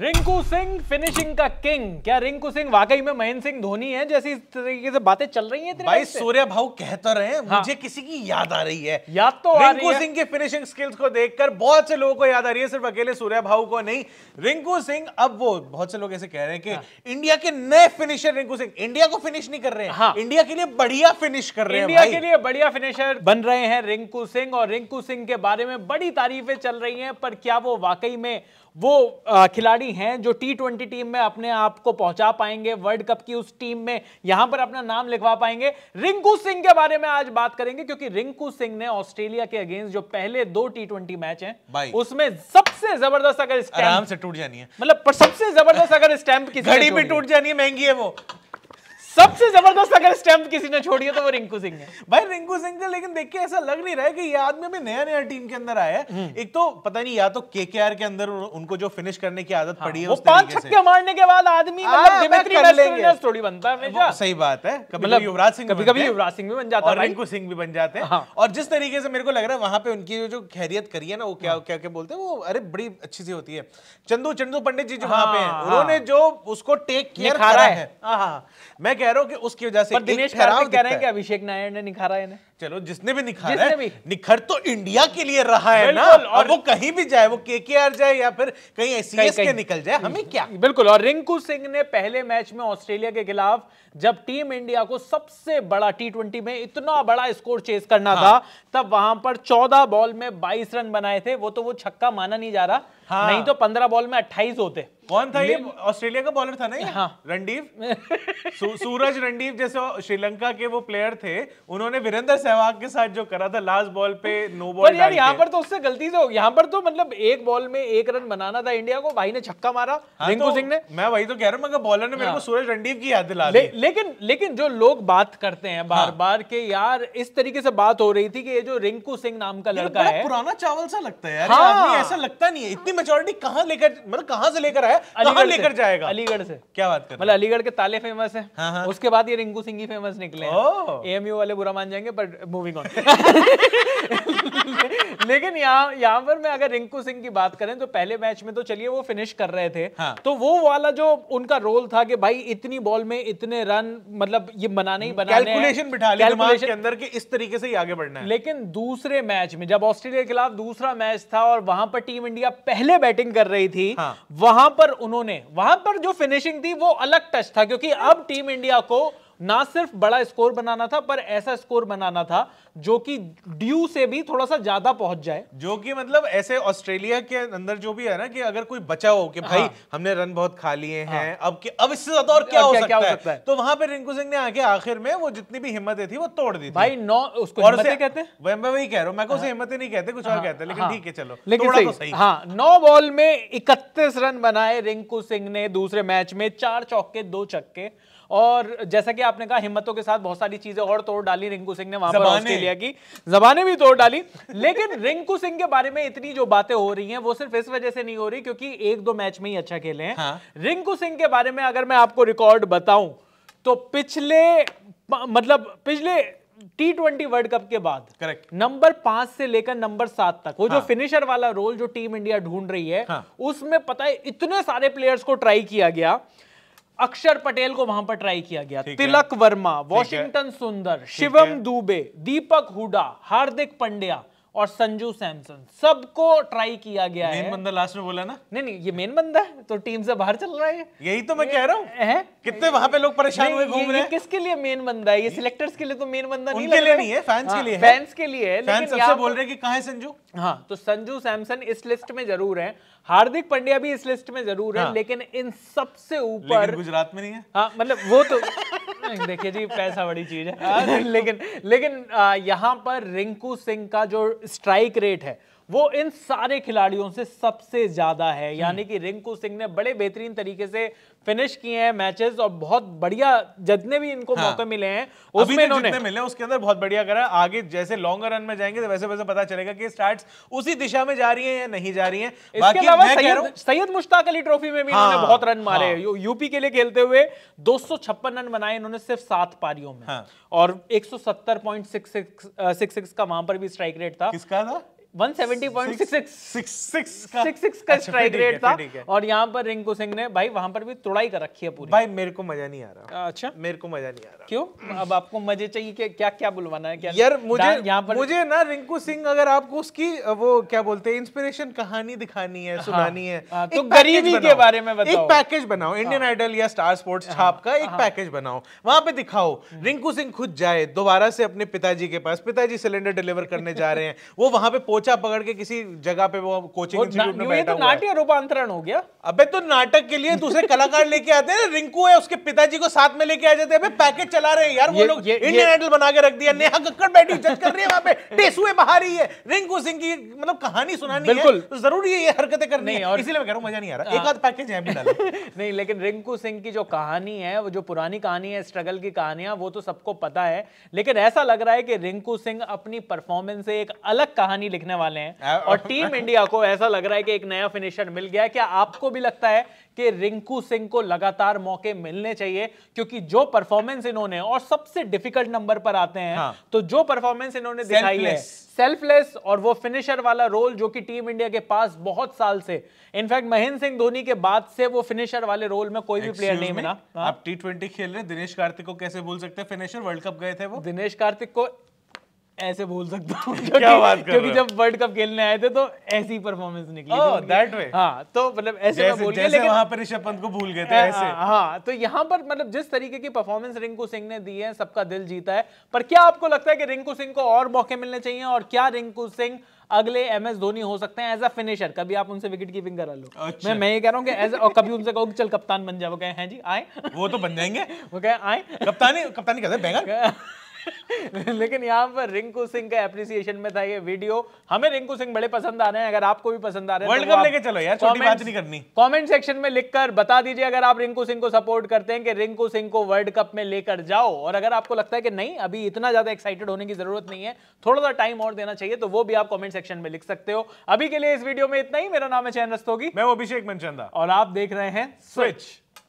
Rinku Singh finishing का king क्या रिंकू सिंह वाकई में महेंद्र सिंह धोनी है जैसी इस तरीके से बातें चल रही हैं भाई सूर्य भाव कहते तो रहे हाँ। मुझे किसी की याद आ रही है याद तो रिंकू सिंह के फिनिशिंग स्किल्स को देखकर बहुत से लोगों को याद आ रही है सिर्फ अकेले सूर्य भाव को नहीं रिंकू सिंह अब वो बहुत से लोग ऐसे कह रहे हैं कि हाँ। इंडिया के नए फिनिशर रिंकू सिंह इंडिया को फिनिश नहीं कर रहे हैं हाँ। इंडिया के लिए बढ़िया फिनिश कर रहे हैं इंडिया के लिए बढ़िया फिनिशर बन रहे हैं रिंकू सिंह और रिंकू सिंह के बारे में बड़ी तारीफें चल रही है पर क्या वो वाकई में वो खिलाड़ी खिलाड़ी हैं जो टी ट्वेंटी टीम में अपने आप को पहुंचा पाएंगे वर्ल्ड कप की उस टीम में यहां पर अपना नाम लिखवा पाएंगे रिंकू सिंह के बारे में आज बात करेंगे क्योंकि रिंकू सिंह ने ऑस्ट्रेलिया के अगेंस्ट जो पहले दो टी ट्वेंटी मैच है उसमें सबसे जबरदस्त अगर आराम से टूट जानी है मतलब सबसे जबरदस्त अगर स्टैंप की घड़ी भी टूट जानी है महंगी है वो सबसे जबरदस्त अगर स्टैंप किसी ने छोड़ी है तो वो रिंकू सिंह है रिंकू सिंह का लेकिन देख के ऐसा लग नहीं रहा है कि ये आदमी अभी नया नया टीम के अंदर आया है हम्म। एक तो पता नहीं या तो के के आर के अंदर उनको जो फिनिश करने की आदत हाँ। पड़ी है पांच छक्के मारने के बाद आदमी थोड़ी मतलब बनता है सही बात है कभी मतलब युवराज सिंह कभी कभी युवराज सिंह भी बन जाता है रिंकू सिंह भी बन जाते हैं हाँ। और जिस तरीके से मेरे को लग रहा है वहां पे उनकी जो खैरियत करी है ना वो क्या हाँ। क्या क्या बोलते हैं वो अरे बड़ी अच्छी सी होती है चंदू चंदू पंडित जी जो वहां पे हैं उन्होंने जो उसको टेक केयर करा है मैं कह रहा हूँ कि उसकी वजह से दिनेश कह रहे हैं कि अभिषेक नायर ने निखारा है इन्हें चलो जिसने भी निखारा है भी। निखर तो इंडिया के लिए रहा है ना और वो कहीं भी जाए वो के के आर जाए या फिर कहीं एसीएस के निकल जाए हमें क्या बिल्कुल और रिंकू सिंह ने पहले मैच में ऑस्ट्रेलिया के खिलाफ जब टीम इंडिया को सबसे बड़ा टी ट्वेंटी में इतना बड़ा स्कोर चेस करना हाँ। था तब वहां पर चौदह बॉल में बाईस रन बनाए थे वो तो वो छक्का माना नहीं जा रहा हाँ। नहीं तो पंद्रह बॉल में अट्ठाईस होते कौन था ये ऑस्ट्रेलिया का बॉलर था ना हाँ। रणदीप सूरज रणदीप जैसे श्रीलंका के वो प्लेयर थे उन्होंने वीरेंद्र सहवाग के साथ जो करा था लास्ट बॉल पे नो बॉल पर यार यहाँ पर तो उससे गलती से यहाँ पर तो मतलब एक बॉल में एक रन बनाना था इंडिया को भाई ने छक्का मारा हाँ रिंकू तो सिंह ने मैं वही तो कह रहा हूँ मगर बॉलर ने मेरे को हाँ। सूरज रणदीप की याद दिला लेकिन लेकिन जो लोग बात करते हैं बार हाँ। बार के यार इस तरीके से बात हो रही थी कि ये जो रिंकू सिंह नाम का लड़का है पुराना चावल सा लगता है ऐसा लगता नहीं है इतनी मेजोरिटी कहाँ लेकर मतलब कहाँ से लेकर आया कहाँ लेकर जाएगा अलीगढ़ से क्या बात कर मतलब अलीगढ़ के ताले फेमस है हाँ हाँ। उसके बाद ये रिंकू सिंह ही फेमस निकले एएमयू वाले बुरा मान जाएंगे बट मूविंग ऑन लेकिन यहाँ यहाँ पर मैं अगर रिंकू सिंह की बात करें तो पहले मैच में तो चलिए वो फिनिश कर रहे थे हाँ। तो वो वाला जो उनका रोल था कि भाई इतनी बॉल में इतने रन मतलब ये बनाने ही बनाने कैलकुलेशन बिठा ली दिमाग के अंदर कि इस तरीके से ही आगे बढ़ना है लेकिन दूसरे मैच में जब ऑस्ट्रेलिया के खिलाफ दूसरा मैच था और वहां पर टीम इंडिया पहले पहले बैटिंग कर रही थी हाँ। वहां पर उन्होंने वहां पर जो फिनिशिंग थी वो अलग टच था क्योंकि अब टीम इंडिया को ना सिर्फ बड़ा स्कोर बनाना था पर ऐसा स्कोर बनाना था जो कि ड्यू से भी थोड़ा सा ज्यादा पहुंच जाए जो कि मतलब ऐसे ऑस्ट्रेलिया के अंदर जो भी है ना कि अगर कोई बचा हो कि भाई हाँ। हमने रन बहुत खा लिए हैं हाँ। अब कि अब इससे ज्यादा और क्या, हो, सकता क्या हो सकता है तो वहां पर रिंकू सिंह ने आगे आखिर में वो जितनी भी हिम्मतें थी वो तोड़ दी भाई नौ उसको कहते हैं वही कह रहा हूँ मैं उसे हाँ। हिम्मतें नहीं कहते कुछ और हाँ, कहते लेकिन हाँ। ठीक है चलो लेकिन तो हाँ नौ बॉल में इकतीस रन बनाए रिंकू सिंह ने दूसरे मैच में चार चौके दो चक्के और जैसा कि आपने कहा हिम्मतों के साथ बहुत सारी चीजें और तोड़ डाली रिंकू सिंह ने वहां पर ऑस्ट्रेलिया की जबाने भी तोड़ डाली लेकिन रिंकू सिंह के बारे में इतनी जो बातें हो रही हैं वो सिर्फ इस वजह से नहीं हो रही क्योंकि एक दो मैच में ही अच्छा खेले हैं हाँ। रिंकू सिंह के बारे में अगर मैं आपको रिकॉर्ड बताऊं तो पिछले मतलब पिछले टी ट्वेंटी वर्ल्ड कप के बाद करेक्ट नंबर पांच से लेकर नंबर सात तक वो हाँ. जो फिनिशर वाला रोल जो टीम इंडिया ढूंढ रही है हाँ. उसमें पता है इतने सारे प्लेयर्स को ट्राई किया गया अक्षर पटेल को वहां पर ट्राई किया गया तिलक वर्मा वॉशिंगटन सुंदर शिवम दुबे दीपक हुडा हार्दिक पंड्या और संजू सैमसन सबको ट्राई किया गया मेन बंदा लास्ट में बोला ना नहीं नहीं ये मेन बंदा है तो टीम से बाहर चल रहा है यही तो मैं कह रहा हूँ कितने वहां पे लोग परेशान हुए घूम रहे हैं किसके लिए मेन बंदा है ये सिलेक्टर्स के लिए तो मेन बंदा नहीं लग नहीं है फैंस के हाँ, लिए फैंस के लिए है फैंस सबसे बोल रहे हैं कि कहाँ है संजू हाँ तो संजू सैमसन इस लिस्ट में जरूर है हार्दिक पंड्या भी इस लिस्ट में जरूर है हाँ। लेकिन इन सबसे ऊपर गुजरात में नहीं है हाँ मतलब वो तो देखिए जी पैसा बड़ी चीज है हाँ, लेकिन लेकिन यहाँ पर रिंकू सिंह का जो स्ट्राइक रेट है वो इन सारे खिलाड़ियों से सबसे ज्यादा है हम्म। यानी कि रिंकू सिंह ने बड़े बेहतरीन तरीके से फिनिश किए हैं मैचेस और बहुत बढ़िया जितने भी इनको हाँ। मौके मिले हैं उसमें इन्होंने मिले उसके अंदर बहुत बढ़िया करा आगे जैसे लॉन्गर रन में जाएंगे तो वैसे वैसे पता चलेगा कि स्टार्ट उसी दिशा में जा रही है या नहीं जा रही है इसके अलावा सैयद मुश्ताक अली ट्रॉफी में भी इन्होंने हाँ, बहुत रन मारे हाँ। यूपी के लिए खेलते हुए दो रन बनाए इन्होंने सिर्फ सात पारियों में हाँ। और एक सौ का वहां पर भी स्ट्राइक रेट था किसका था अच्छा, और यहाँ पर रिंकू सिंह ने भाई वहां पर भी कर रखी है पूरी भाई मेरे को मजा नहीं आ रहा अच्छा मेरे को मजा नहीं आ रहा क्यों अब आपको मजे चाहिए क्या क्या बुलवाना है क्या यार मुझे यहाँ पर मुझे ना रिंकू सिंह अगर आपको उसकी वो क्या बोलते हैं इंस्पिरेशन कहानी दिखानी है हाँ, सुनानी है हाँ, तो गरीबी के बारे में एक पैकेज बनाओ इंडियन हाँ। आइडल या स्टार स्पोर्ट्स छाप का एक पैकेज बनाओ वहां पे दिखाओ हम्म। रिंकू सिंह खुद जाए दोबारा से अपने पिताजी के पास पिताजी सिलेंडर डिलीवर करने जा रहे हैं वो वहां पे पहुंच बच्चा पकड़ के किसी जगह पे वो कोचिंग इंस्टीट्यूट तो नाट्य रूपांतरण हो गया अबे तो नाटक के लिए दूसरे कलाकार लेके आते हैं रिंकू है उसके पिताजी को साथ में लेके आ जाते हैं अबे पैकेट चला रहे हैं यार वो लोग इंडियन आइडल बना के रख दिया नेहा कक्कड़ बैठी जज कर रही है वहां पे टेसुए बाहर ही है रिंकू सिंह की मतलब कहानी सुनानी है तो जरूरी है ये हरकतें करनी है इसीलिए मैं कह रहा हूँ मजा नहीं आ रहा हाँ। एक आध पैकेज है नहीं लेकिन रिंकू सिंह की जो कहानी है वो जो पुरानी कहानी है स्ट्रगल की कहानियां वो तो सबको पता है लेकिन ऐसा लग रहा है कि रिंकू सिंह अपनी परफॉर्मेंस से एक अलग कहानी लिखने देखने वाले हैं और टीम इंडिया को ऐसा लग रहा है कि एक नया फिनिशर मिल गया है क्या आपको भी लगता है कि रिंकू सिंह को लगातार मौके मिलने चाहिए क्योंकि जो परफॉर्मेंस इन्होंने और सबसे डिफिकल्ट नंबर पर आते हैं हाँ। तो जो परफॉर्मेंस इन्होंने दिखाई है सेल्फलेस और वो फिनिशर वाला रोल जो कि टीम इंडिया के पास बहुत साल से इनफैक्ट महेंद्र सिंह धोनी के बाद से वो फिनिशर वाले रोल में कोई भी प्लेयर नहीं मिला हाँ। आप टी ट्वेंटी खेल रहे दिनेश कार्तिक को कैसे बोल सकते हैं फिनिशर वर्ल्ड कप गए थे वो दिनेश कार्तिक को ऐसे बोल सकता हूँ क्या बात कर क्योंकि जब वर्ल्ड कप खेलने आए थे तो ऐसी परफॉर्मेंस निकली ओह दैट वे हाँ तो मतलब ऐसे मैं बोल गया लेकिन वहाँ पर ऋषभ पंत को भूल गए थे हाँ, ऐसे हाँ तो यहाँ पर मतलब जिस तरीके की परफॉर्मेंस रिंकू सिंह ने दी है सबका दिल जीता है पर क्या आपको लगता है कि रिंकू सिंह को और मौके मिलने चाहिए और क्या रिंकू सिंह अगले एम एस धोनी हो सकते हैं एज अ फिनिशर कभी आप उनसे विकेट कीपिंग करा लो अच्छा। मैं मैं ये कह रहा हूँ कि एज और कभी उनसे कहो कि चल कप्तान बन जाओ कहे हैं हाँ जी आए वो तो बन जाएंगे वो कहे आए कप्तानी कप्तानी कहते हैं लेकिन यहाँ पर रिंकू सिंह का एप्रिसिएशन में था ये वीडियो हमें रिंकू सिंह बड़े पसंद आ रहे हैं अगर आपको भी पसंद आ रहे हैं वर्ल्ड कप तो लेके चलो यार छोटी बात नहीं करनी कमेंट सेक्शन में लिखकर बता दीजिए अगर आप रिंकू सिंह को सपोर्ट करते हैं कि रिंकू सिंह को वर्ल्ड कप में लेकर जाओ और अगर आपको लगता है कि नहीं अभी इतना ज्यादा एक्साइटेड होने की जरूरत नहीं है थोड़ा सा टाइम और देना चाहिए तो वो भी आप कॉमेंट सेक्शन में लिख सकते हो अभी के लिए इस वीडियो में इतना ही मेरा नाम है चैन रस्तोगी मैं अभिषेक मनचंदा और आप देख रहे हैं स्विच